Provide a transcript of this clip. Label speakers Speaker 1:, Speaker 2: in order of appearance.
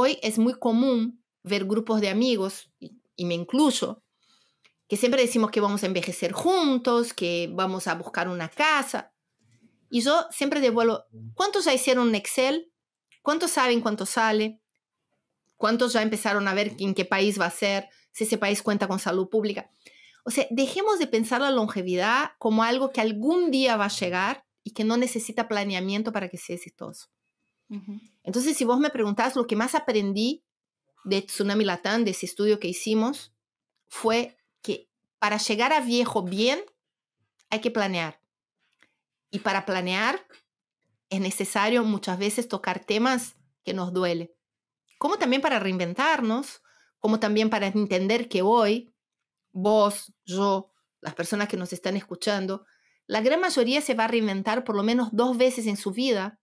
Speaker 1: hoy es muy común ver grupos de amigos, y, me incluyo, que siempre decimos que vamos a envejecer juntos, que vamos a buscar una casa. Y yo siempre devuelvo, ¿cuántos ya hicieron un Excel? ¿Cuántos saben cuánto sale? ¿Cuántos ya empezaron a ver en qué país va a ser? Si ese país cuenta con salud pública. O sea, dejemos de pensar la longevidad como algo que algún día va a llegar y que no necesita planeamiento para que sea exitoso. Entonces, si vos me preguntás, lo que más aprendí de Tsunami latán, de ese estudio que hicimos, fue que para llegar a viejo bien hay que planear. Y para planear es necesario muchas veces tocar temas que nos duele. Como también para reinventarnos, como también para entender que hoy vos, yo, las personas que nos están escuchando, la gran mayoría se va a reinventar por lo menos dos veces en su vida